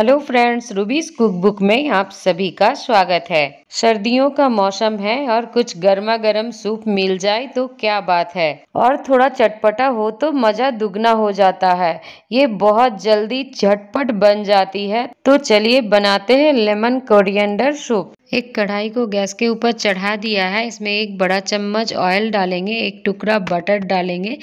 hello friends rubies cookbook में आप सभी का स्वागत है सर्दियों का मौसम है और कुछ गर्मा गर्म सूप मिल जाए तो क्या बात है और थोड़ा चटपटा हो तो मज़ा दुगना हो जाता है ये बहुत जल्दी झटपट बन जाती है तो चलिए बनाते हैं लेमन कोरिएंडर सूप एक कढ़ाई को गैस के ऊपर चढ़ा दिया है इसमें एक बड़ा चम्मच ऑयल डालेंगे एक टुकड़ा बटर डालेंगे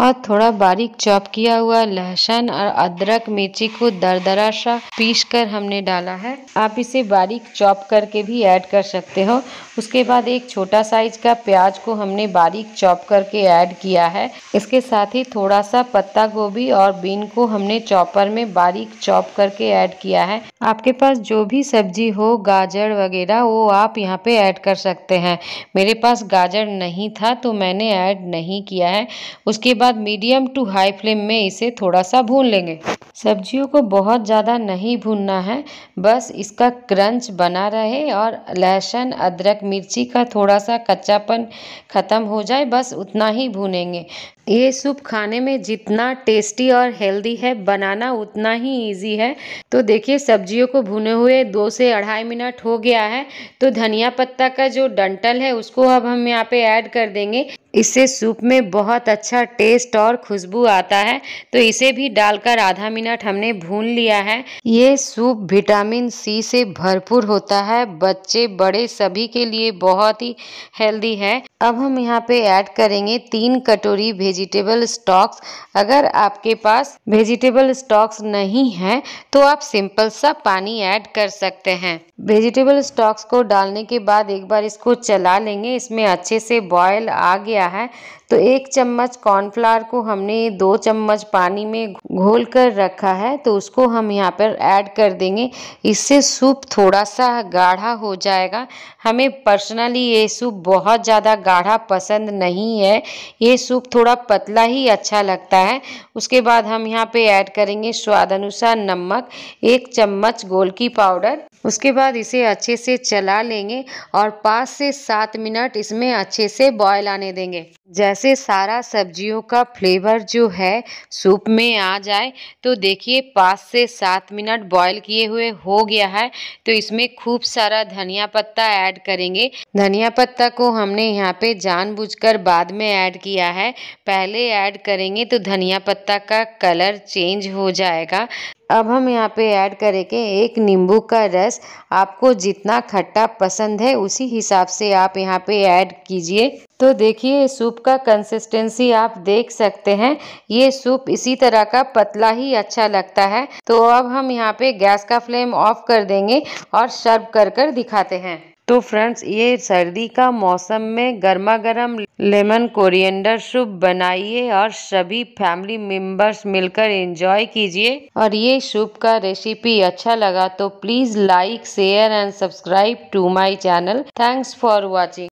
और थोड़ा बारीक चॉप किया हुआ लहसुन और अदरक मिर्ची को दरदरा सा पीस कर हमने डाला है आप इसे बारीक चॉप करके भी ऐड कर सकते हो उसके बाद एक छोटा साइज का प्याज को हमने बारीक चॉप करके ऐड किया है इसके साथ ही थोड़ा सा पत्ता गोभी और बीन को हमने चॉपर में बारीक चॉप करके ऐड किया है आपके पास जो भी सब्जी हो गाजर वगैरह वो आप यहाँ पे ऐड कर सकते हैं मेरे पास गाजर नहीं था तो मैंने ऐड नहीं किया है उसके बाद मीडियम टू हाई फ्लेम में इसे थोड़ा सा भून लेंगे सब्जियों को बहुत ज़्यादा नहीं भूनना है बस इसका क्रंच बना रहे और लहसुन अदरक मिर्ची का थोड़ा सा कच्चापन ख़त्म हो जाए बस उतना ही भूनेंगे ये सूप खाने में जितना टेस्टी और हेल्दी है बनाना उतना ही इजी है तो देखिए सब्जियों को भुने हुए दो से अढ़ाई मिनट हो गया है तो धनिया पत्ता का जो डंटल है उसको अब हम यहाँ पे ऐड कर देंगे इससे सूप में बहुत अच्छा टेस्ट और खुशबू आता है तो इसे भी डालकर आधा मिनट हमने भून लिया है ये सूप विटामिन सी से भरपूर होता है बच्चे बड़े सभी के लिए बहुत ही हेल्दी है अब हम यहाँ पे ऐड करेंगे तीन कटोरी वेजिटेबल स्टॉक्स अगर आपके पास वेजिटेबल स्टॉक्स नहीं है तो आप सिंपल सा पानी ऐड कर सकते हैं वेजिटेबल स्टॉक्स को डालने के बाद एक बार इसको चला लेंगे इसमें अच्छे से बॉयल आ गया गया है तो एक चम्मच कॉर्नफ्लावर को हमने दो चम्मच पानी में घोल कर रखा है तो उसको हम यहाँ पर ऐड कर देंगे इससे सूप थोड़ा सा गाढ़ा हो जाएगा हमें पर्सनली ये सूप बहुत ज़्यादा गाढ़ा पसंद नहीं है ये सूप थोड़ा पतला ही अच्छा लगता है उसके बाद हम यहाँ पे ऐड करेंगे स्वाद अनुसार नमक एक चम्मच गोल की पाउडर उसके बाद इसे अच्छे से चला लेंगे और पाँच से सात मिनट इसमें अच्छे से बॉयल आने देंगे जैसे सारा सब्जियों का फ्लेवर जो है सूप में आ जाए तो देखिए पाँच से सात मिनट बॉयल किए हुए हो गया है तो इसमें खूब सारा धनिया पत्ता ऐड करेंगे धनिया पत्ता को हमने यहाँ पे जानबूझकर बाद में ऐड किया है पहले ऐड करेंगे तो धनिया पत्ता का कलर चेंज हो जाएगा अब हम यहाँ पे ऐड करेंगे एक नींबू का रस आपको जितना खट्टा पसंद है उसी हिसाब से आप यहाँ पे ऐड कीजिए तो देखिए सूप का कंसिस्टेंसी आप देख सकते हैं ये सूप इसी तरह का पतला ही अच्छा लगता है तो अब हम यहाँ पे गैस का फ्लेम ऑफ कर देंगे और सर्व कर कर दिखाते हैं तो फ्रेंड्स ये सर्दी का मौसम में गर्मा गर्म लेमन कोरिएंडर सूप बनाइए और सभी फैमिली मेम्बर्स मिलकर एंजॉय कीजिए और ये सूप का रेसिपी अच्छा लगा तो please like share and subscribe to my channel thanks for watching